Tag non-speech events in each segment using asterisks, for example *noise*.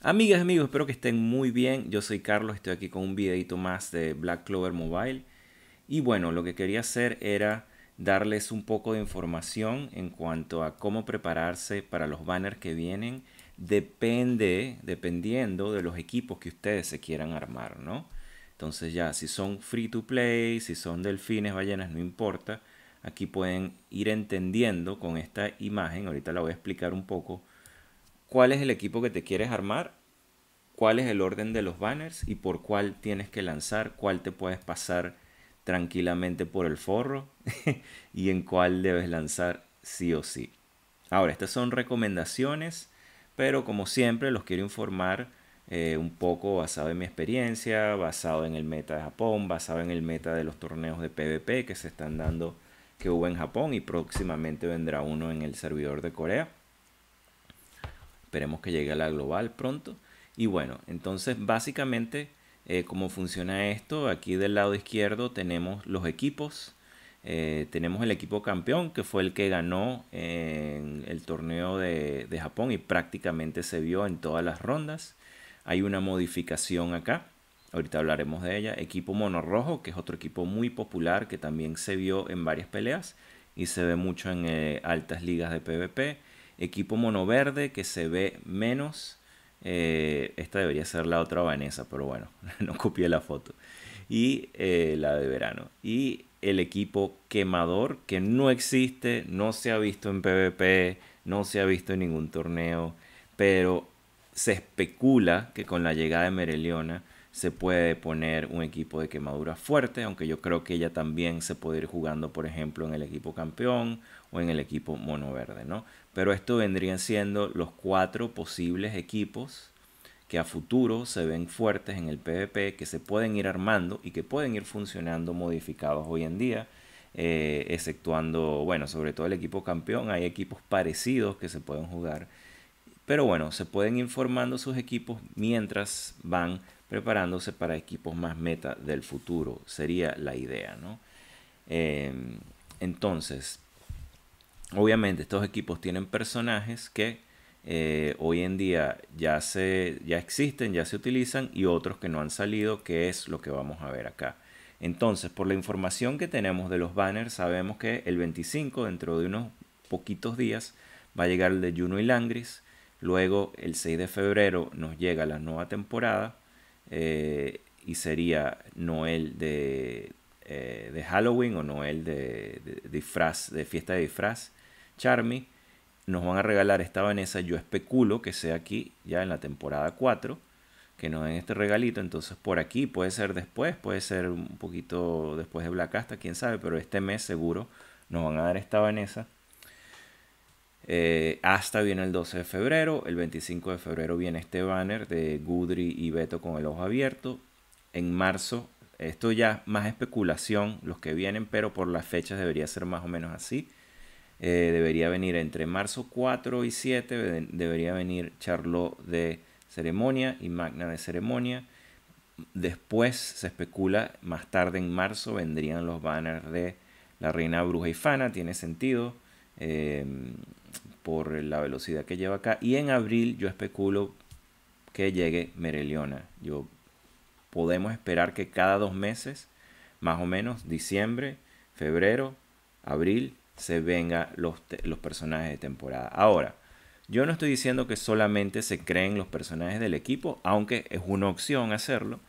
Amigas, amigos, espero que estén muy bien. Yo soy Carlos, estoy aquí con un videito más de Black Clover Mobile. Y bueno, lo que quería hacer era darles un poco de información en cuanto a cómo prepararse para los banners que vienen. Depende, dependiendo de los equipos que ustedes se quieran armar, ¿no? Entonces ya, si son free to play, si son delfines, ballenas, no importa. Aquí pueden ir entendiendo con esta imagen, ahorita la voy a explicar un poco cuál es el equipo que te quieres armar, cuál es el orden de los banners y por cuál tienes que lanzar, cuál te puedes pasar tranquilamente por el forro *laughs* y en cuál debes lanzar sí o sí. Ahora, estas son recomendaciones, pero como siempre los quiero informar eh, un poco basado en mi experiencia, basado en el meta de Japón, basado en el meta de los torneos de PvP que se están dando, que hubo en Japón y próximamente vendrá uno en el servidor de Corea. Esperemos que llegue a la global pronto. Y bueno, entonces básicamente eh, cómo funciona esto. Aquí del lado izquierdo tenemos los equipos. Eh, tenemos el equipo campeón que fue el que ganó en el torneo de, Japón y prácticamente se vio en todas las rondas. Hay una modificación acá ahorita hablaremos de ella. Equipo monorrojo, que es otro equipo muy popular que también se vio en varias peleas y se ve mucho en eh, altas ligas de PvP. Equipo Mono Verde, que se ve menos. Eh, esta debería ser la otra Vanessa, pero bueno, *laughs* no copié la foto. Y eh, la de verano. Y el equipo quemador que no existe, no se ha visto en PvP, no se ha visto en ningún torneo, pero se especula que con la llegada de Mereliona se puede poner un equipo de quemadura fuerte, aunque yo creo que ella también se puede ir jugando, por ejemplo, en el equipo campeón o en el equipo mono verde, ¿no? Pero esto vendrían siendo los cuatro posibles equipos que a futuro se ven fuertes en el PvP, que se pueden ir armando y que pueden ir funcionando modificados hoy en día, eh, exceptuando, bueno, sobre todo el equipo campeón, hay equipos parecidos que se pueden jugar. Pero bueno, se pueden ir formando sus equipos mientras van preparándose para equipos más meta del futuro, sería la idea, ¿no? Eh, entonces, obviamente estos equipos tienen personajes que eh, hoy en día ya, se, ya existen, ya se utilizan y otros que no han salido, que es lo que vamos a ver acá. Entonces, por la información que tenemos de los banners, sabemos que el 25, dentro de unos poquitos días, va a llegar el de Juno y Langris. Luego, el 6 de febrero, nos llega la nueva temporada. Eh, y sería Noel de, eh, de Halloween o Noel de, disfraz, de fiesta de disfraz. Charmy, nos van a regalar esta Vanessa, yo especulo que sea aquí ya en la temporada 4, que nos den este regalito, entonces por aquí puede ser después, puede ser un poquito después de Black casta quién sabe, pero este mes seguro nos van a dar esta Vanessa eh, hasta viene el 12 de febrero. El 25 de febrero viene este banner de Gudry y Beto con el ojo abierto. En marzo, esto ya más especulación, los que vienen, pero por las fechas debería ser más o menos así. Eh, debería venir entre marzo 4 y 7, debería venir Charlot de ceremonia y Magna de ceremonia. Después se especula, más tarde en marzo vendrían los banners de la Reina Bruja y Fana, tiene sentido. Eh, por la velocidad que lleva acá. Y en abril yo especulo que llegue Mereliona. Yo podemos esperar que cada dos meses, más o menos, diciembre, febrero, abril, se vengan los, personajes de temporada. Ahora, yo no estoy diciendo que solamente se creen los personajes del equipo, aunque es una opción hacerlo,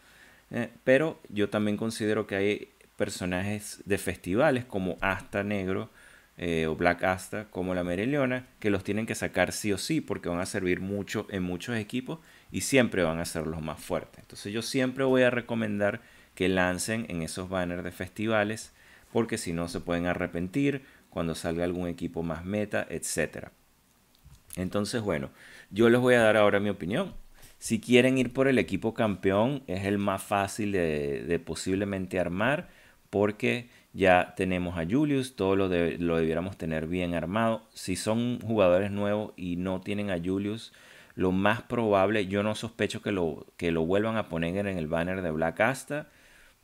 eh, pero yo también considero que hay personajes de festivales como Asta Negro, eh, o Black Asta como la Mereliona, que los tienen que sacar sí o sí porque van a servir mucho en muchos equipos y siempre van a ser los más fuertes. Entonces yo siempre voy a recomendar que lancen en esos banners de festivales porque si no se pueden arrepentir cuando salga algún equipo más meta, etc. Entonces bueno, yo les voy a dar ahora mi opinión. Si quieren ir por el equipo campeón, es el más fácil de posiblemente armar porque ya tenemos a Julius, todo lo, lo debiéramos tener bien armado. Si son jugadores nuevos y no tienen a Julius, lo más probable, yo no sospecho que lo, que lo vuelvan a poner en el banner de Black Asta,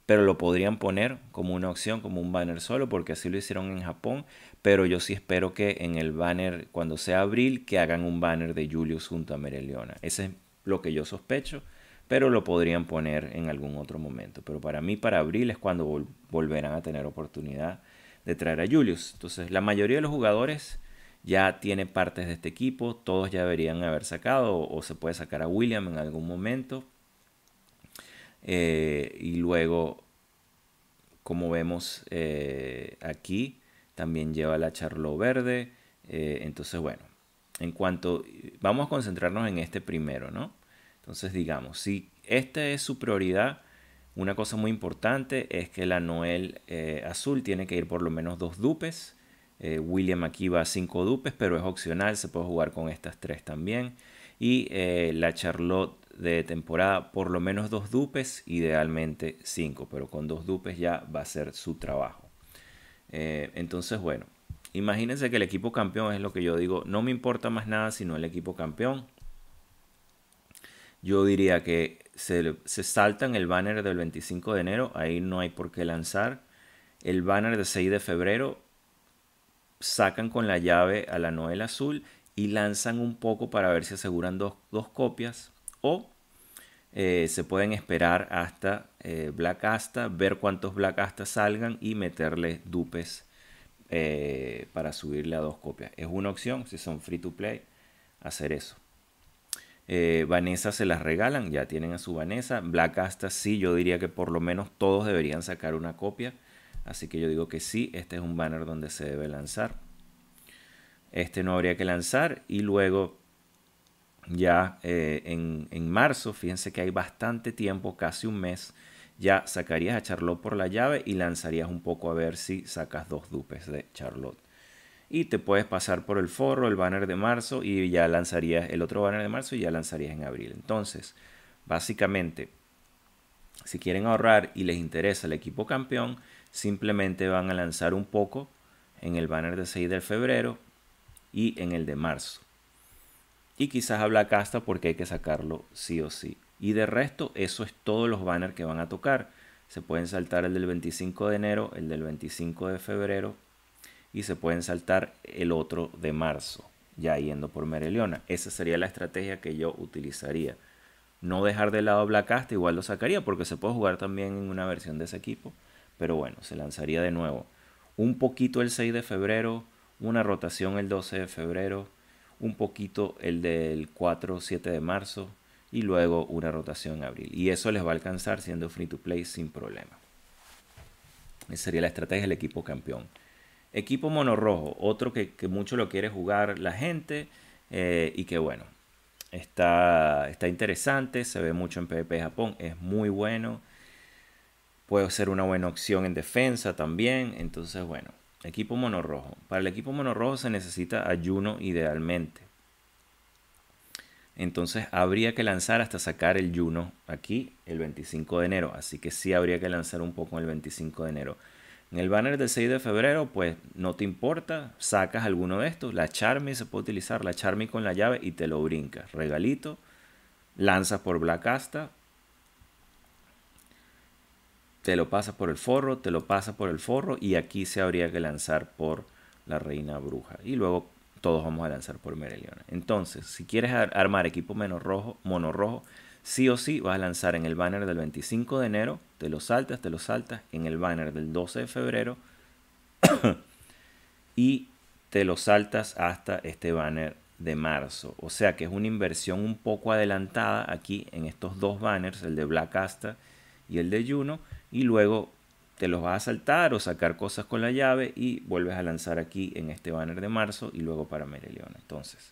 pero lo podrían poner como una opción, como un banner solo, porque así lo hicieron en Japón. Pero yo sí espero que en el banner, cuando sea abril, que hagan un banner de Julius junto a Mereliona. Ese es lo que yo sospecho pero lo podrían poner en algún otro momento. Pero para mí, para abril es cuando volverán a tener oportunidad de traer a Julius. Entonces, la mayoría de los jugadores ya tiene partes de este equipo, todos ya deberían haber sacado o, se puede sacar a William en algún momento. Eh, y luego, como vemos eh, aquí, también lleva la charlo verde. Eh, entonces, bueno, en cuanto vamos a concentrarnos en este primero, ¿no? Entonces, digamos, si esta es su prioridad, una cosa muy importante es que la Noel eh, azul tiene que ir por lo menos dos dupes. Eh, William aquí va a cinco dupes, pero es opcional, se puede jugar con estas tres también. Y eh, la Charlotte de temporada, por lo menos dos dupes, idealmente cinco, pero con dos dupes ya va a ser su trabajo. entonces, bueno, imagínense que el equipo campeón es lo que yo digo, no me importa más nada sino el equipo campeón yo diría que se, saltan el banner del 25 de enero, ahí no hay por qué lanzar. El banner de 6 de febrero sacan con la llave a la Noel Azul y lanzan un poco para ver si aseguran dos, copias o eh, se pueden esperar hasta eh, Black Asta, ver cuántos Black Asta salgan y meterle dupes eh, para subirle a dos copias. Es una opción, si son free to play, hacer eso. Eh, Vanessa se las regalan, ya tienen a su Vanessa. Black Asta sí, yo diría que por lo menos todos deberían sacar una copia. Así que yo digo que sí, este es un banner donde se debe lanzar. Este no habría que lanzar. Y luego, ya eh, en, en, marzo, fíjense que hay bastante tiempo, casi un mes, ya sacarías a Charlotte por la llave y lanzarías un poco a ver si sacas dos dupes de Charlotte y te puedes pasar por el forro, el banner de marzo y ya lanzarías el otro banner de marzo y ya lanzarías en abril. Entonces, básicamente, si quieren ahorrar y les interesa el equipo campeón, simplemente van a lanzar un poco en el banner de 6 de febrero y en el de marzo. Y quizás habla casta porque hay que sacarlo sí o sí. Y de resto, eso es todos los banners que van a tocar. Se pueden saltar el del 25 de enero, el del 25 de febrero, y se pueden saltar el otro de marzo, ya yendo por Mereliona. Esa sería la estrategia que yo utilizaría. No dejar de lado Black cast igual lo sacaría porque se puede jugar también en una versión de ese equipo. Pero bueno, se lanzaría de nuevo. Un poquito el 6 de febrero, una rotación el 12 de febrero, un poquito el del 4-7 de marzo y luego una rotación en abril. Y eso les va a alcanzar siendo free to play sin problema. Esa sería la estrategia del equipo campeón. Equipo monorrojo, otro que, mucho lo quiere jugar la gente eh, y que bueno, está, está interesante, se ve mucho en PvP Japón, es muy bueno. Puede ser una buena opción en defensa también, entonces bueno, equipo monorrojo. Para el equipo monorrojo se necesita ayuno idealmente. Entonces habría que lanzar hasta sacar el Juno aquí el 25 de enero. Así que sí habría que lanzar un poco el 25 de enero. En el banner del 6 de febrero, pues no te importa, sacas alguno de estos, la Charmy se puede utilizar, la Charmy con la llave y te lo brincas. Regalito, lanzas por Black Asta, te lo pasas por el forro, te lo pasas por el forro y aquí se habría que lanzar por la Reina Bruja. Y luego todos vamos a lanzar por Mereliona. Entonces, si quieres armar equipo menos rojo, mono rojo, sí o sí vas a lanzar en el banner del 25 de enero te lo saltas, te lo saltas en el banner del 12 de febrero *coughs* y te lo saltas hasta este banner de marzo. O sea que es una inversión un poco adelantada aquí en estos dos banners, el de Black Asta y el de Juno, y luego te los vas a saltar o sacar cosas con la llave y vuelves a lanzar aquí en este banner de marzo y luego para Merelion. Entonces,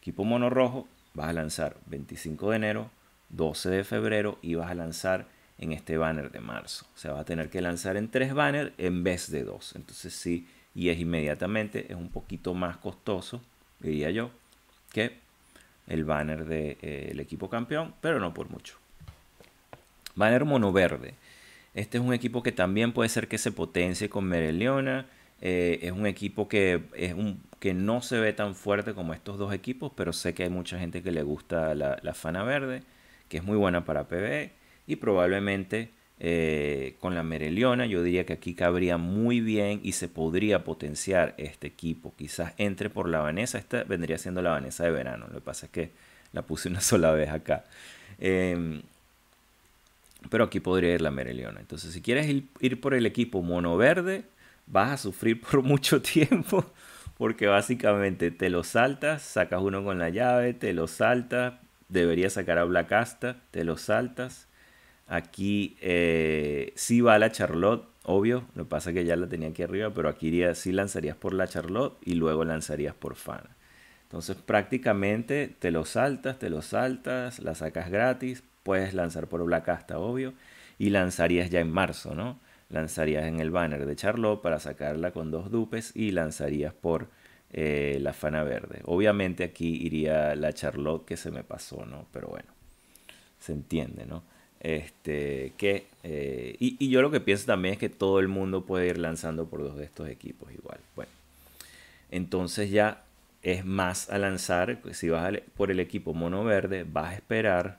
equipo mono rojo, vas a lanzar 25 de enero, 12 de febrero y vas a lanzar en este banner de marzo. O sea, va a tener que lanzar en tres banners en vez de dos. Entonces sí, y es inmediatamente, es un poquito más costoso, diría yo, que el banner del de, eh, equipo campeón, pero no por mucho. Banner mono verde. Este es un equipo que también puede ser que se potencie con Mereliona. Eh, es un equipo que, es un, que no se ve tan fuerte como estos dos equipos, pero sé que hay mucha gente que le gusta la, Fana Verde, que es muy buena para PB y probablemente eh, con la Mereliona yo diría que aquí cabría muy bien y se podría potenciar este equipo. Quizás entre por la Vanessa, esta vendría siendo la Vanessa de verano, lo que pasa es que la puse una *laughs* sola vez acá. Em, pero aquí podría ir la Mereliona. Entonces, si quieres ir, por el equipo mono verde vas a sufrir *laughs* por mucho tiempo porque básicamente te lo saltas, sacas uno con la llave, te lo saltas, debería sacar a Blacasta, te lo saltas, Aquí eh, sí va la Charlotte, obvio. Lo que pasa es que ya la tenía aquí arriba, pero aquí iría, sí lanzarías por la Charlotte y luego lanzarías por Fana. Entonces prácticamente te lo saltas, te lo saltas, la sacas gratis, puedes lanzar por Black Asta, obvio, y lanzarías ya en marzo, ¿no? Lanzarías en el banner de Charlotte para sacarla con dos dupes y lanzarías por eh, la Fana Verde. Obviamente aquí iría la Charlotte que se me pasó, ¿no? Pero bueno, se entiende, ¿no? Este, que, eh, y, yo lo que pienso también es que todo el mundo puede ir lanzando por dos de estos equipos igual. Bueno, entonces ya es más a lanzar, pues, si vas por el equipo mono verde, vas a esperar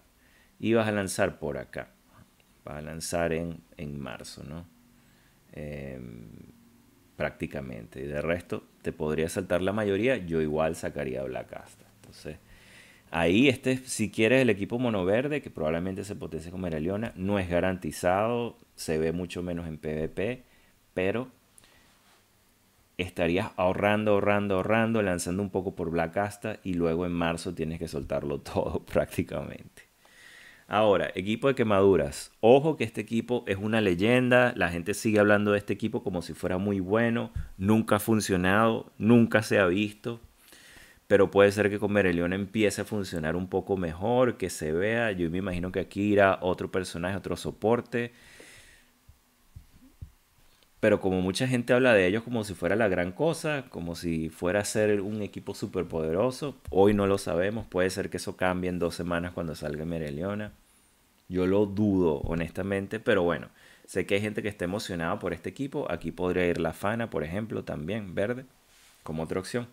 y vas a lanzar por acá. Vas a lanzar en, en marzo, ¿no? Em, prácticamente. Y de resto, te podría saltar la mayoría, yo igual sacaría Black Asta. Entonces, Ahí, este, si quieres el equipo mono verde, que probablemente se potencie con Mereliona, no es garantizado, se ve mucho menos en PvP, pero estarías ahorrando, ahorrando, ahorrando, lanzando un poco por Black Asta y luego en marzo tienes que soltarlo *laughs* todo prácticamente. Ahora, equipo de quemaduras. Ojo que este equipo es una leyenda, la gente sigue hablando de este equipo como si fuera muy bueno, nunca ha funcionado, nunca se ha visto pero puede ser que con Merelión empiece a funcionar un poco mejor, que se vea. Yo me imagino que aquí irá otro personaje, otro soporte. Pero como mucha gente habla de ellos como si fuera la gran cosa, como si fuera a ser un equipo poderoso. hoy no lo sabemos. Puede ser que eso cambie en dos semanas cuando salga Mereliona. Yo lo dudo, honestamente, pero bueno, sé que hay gente que está emocionada por este equipo. Aquí podría ir la Fana, por ejemplo, también, verde, como otra opción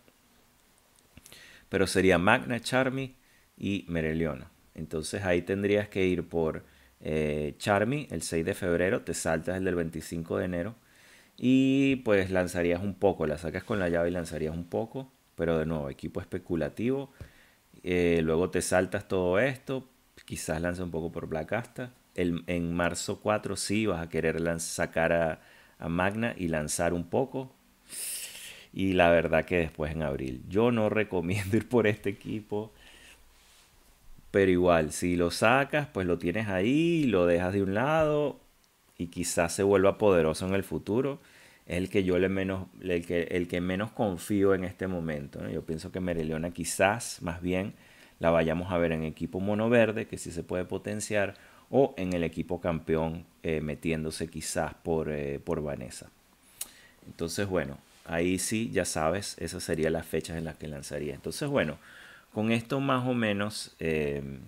pero sería Magna, Charmy y Mereliona. Entonces ahí tendrías que ir por eh, Charmy el 6 de febrero, te saltas el del 25 de enero y pues lanzarías un poco, la sacas con la llave y lanzarías un poco, pero de nuevo, equipo especulativo. Eh, luego te saltas todo esto, quizás lanza un poco por Black Asta. en marzo 4 sí vas a querer sacar a, a Magna y lanzar un poco y la verdad que después en abril. Yo no *laughs* recomiendo ir por este equipo, pero igual, si lo sacas, pues lo tienes ahí, lo dejas de un lado y quizás se vuelva poderoso en el futuro. Es el que yo le menos, el que, el que menos confío en este momento. Yo pienso que Mereleona quizás más bien la vayamos a ver en equipo mono verde, que sí se puede potenciar, o en el equipo campeón eh, metiéndose quizás por, eh, por Vanessa. Entonces, bueno, ahí sí, ya sabes, esas serían las fechas en las que lanzaría. Entonces, bueno, con esto más o menos em,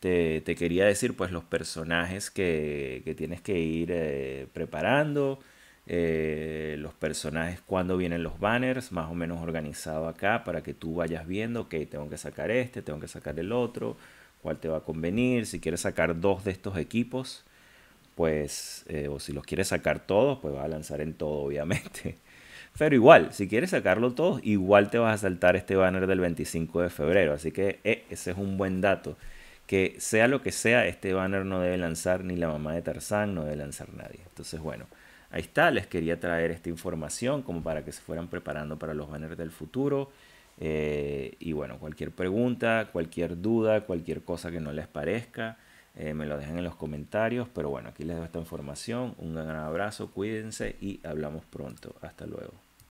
te, te, quería decir pues los personajes que, que tienes que ir eh, preparando, eh, los personajes, cuando vienen los banners, más o menos organizado acá para que tú vayas viendo, ok, tengo que sacar este, tengo que sacar el otro, cuál te va a convenir, si quieres sacar dos de estos equipos, pues, eh, o si los quieres sacar todos, pues va a lanzar en todo, obviamente. Pero igual, si quieres sacarlo todo, igual te vas a saltar este banner del 25 de febrero. Así que eh, ese es un buen dato. Que sea lo que sea, este banner no debe lanzar ni la mamá de Tarzán, no debe lanzar nadie. Entonces, bueno, ahí está. Les quería traer esta información como para que se fueran preparando para los banners del futuro. Eh, y bueno, cualquier pregunta, cualquier duda, cualquier cosa que no les parezca eh, me lo dejan en los comentarios. Pero bueno, aquí les dejo esta información. Un gran abrazo, cuídense y hablamos pronto. Hasta luego.